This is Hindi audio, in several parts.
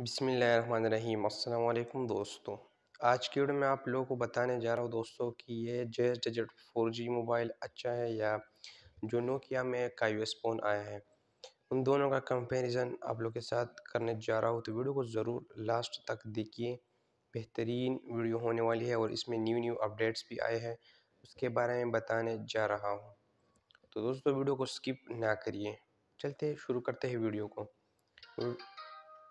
बिसमीम अल्लाम दोस्तों आज की वीडियो में आप लोगों को बताने जा रहा हूँ दोस्तों कि ये J digit four G mobile अच्छा है या जो नोकिया में का यू एस फोन आया है उन दोनों का कंपैरिजन आप लोग के साथ करने जा रहा हूँ तो वीडियो को ज़रूर लास्ट तक देखिए बेहतरीन वीडियो होने वाली है और इसमें न्यू न्यू अपडेट्स भी आए हैं उसके बारे में बताने जा रहा हूँ तो दोस्तों वीडियो को स्किप ना करिए चलते शुरू करते हैं वीडियो को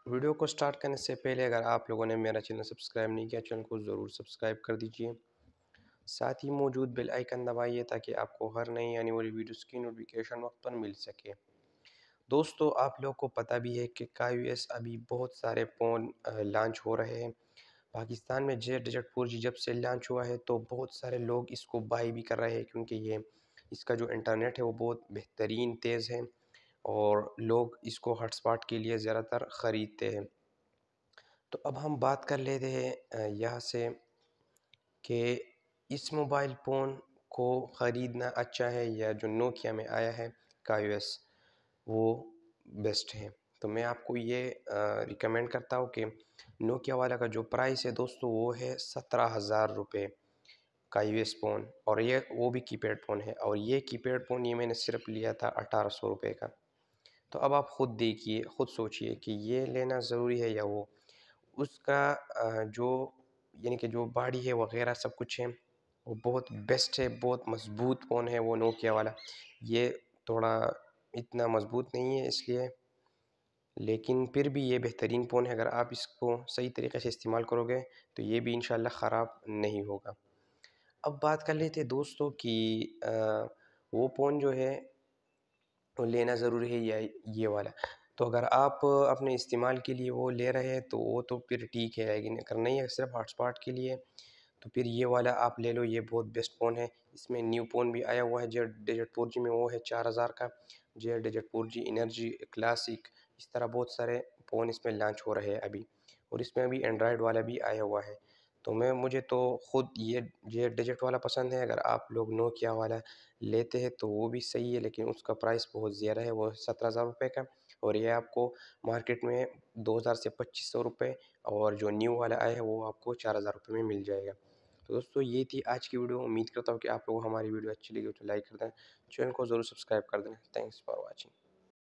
वीडियो को स्टार्ट करने से पहले अगर आप लोगों ने मेरा चैनल सब्सक्राइब नहीं किया चैनल को ज़रूर सब्सक्राइब कर दीजिए साथ ही मौजूद बेल आइकन दबाइए ताकि आपको हर नई आने वाली वीडियोस की नोटिफिकेशन वक्त पर मिल सके दोस्तों आप लोग को पता भी है कि कायू अभी बहुत सारे फ़ोन लॉन्च हो रहे हैं पाकिस्तान में जे डिजट फोर जी जब से लॉन्च हुआ है तो बहुत सारे लोग इसको बाई भी कर रहे हैं क्योंकि ये इसका जो इंटरनेट है वो बहुत बेहतरीन तेज़ है और लोग इसको हॉटस्पॉट के लिए ज़्यादातर ख़रीदते हैं तो अब हम बात कर लेते हैं यहाँ से कि इस मोबाइल फ़ोन को ख़रीदना अच्छा है या जो नोकिया में आया है कायोएस वो बेस्ट है तो मैं आपको ये रिकमेंड करता हूँ कि नोकिया वाला का जो प्राइस है दोस्तों वो है सत्रह हज़ार रुपये का यू एस फ़ोन और ये वो भी कीपैड फ़ोन है और ये कीपैड फ़ोन ये मैंने सिर्फ लिया था अठारह सौ रुपये का तो अब आप ख़ुद देखिए ख़ुद सोचिए कि ये लेना ज़रूरी है या वो उसका जो यानी कि जो बाड़ी है वगैरह सब कुछ है वो बहुत बेस्ट है बहुत मज़बूत फ़ोन है वो नोकिया वाला ये थोड़ा इतना मज़बूत नहीं है इसलिए लेकिन फिर भी ये बेहतरीन फ़ोन है अगर आप इसको सही तरीके से इस्तेमाल करोगे तो ये भी इन ख़राब नहीं होगा अब बात कर लेते दोस्तों आ, वो फ़ोन जो है और तो लेना ज़रूरी है ये ये वाला तो अगर आप अपने इस्तेमाल के लिए वो ले रहे हैं तो वो तो फिर ठीक है लेकिन अगर नहीं है सिर्फ हॉटस्पॉट के लिए तो फिर ये वाला आप ले लो ये बहुत बेस्ट फ़ोन है इसमें न्यू फ़ोन भी आया हुआ है जेड डिजिट फोर जी में वो है चार हज़ार का Z digit four G energy classic इस तरह बहुत सारे फ़ोन इसमें लॉन्च हो रहे हैं अभी और इसमें अभी एंड्रॉयड वाला भी आया हुआ है तो मैं मुझे तो ख़ुद ये ये डिजिट वाला पसंद है अगर आप लोग नोकिया वाला लेते हैं तो वो भी सही है लेकिन उसका प्राइस बहुत ज़्यादा है वो सत्रह हज़ार रुपये का और ये आपको मार्केट में दो हज़ार से पच्चीस सौ रुपये और जो न्यू वाला आया है वो आपको चार हज़ार रुपये में मिल जाएगा तो दोस्तों ये थी आज की वीडियो उम्मीद करता हूँ कि आप लोगों को हमारी वीडियो अच्छी लगी तो लाइक कर दें चैनल को ज़रूर सब्सक्राइब कर दें थैंक्स फॉर वॉचिंग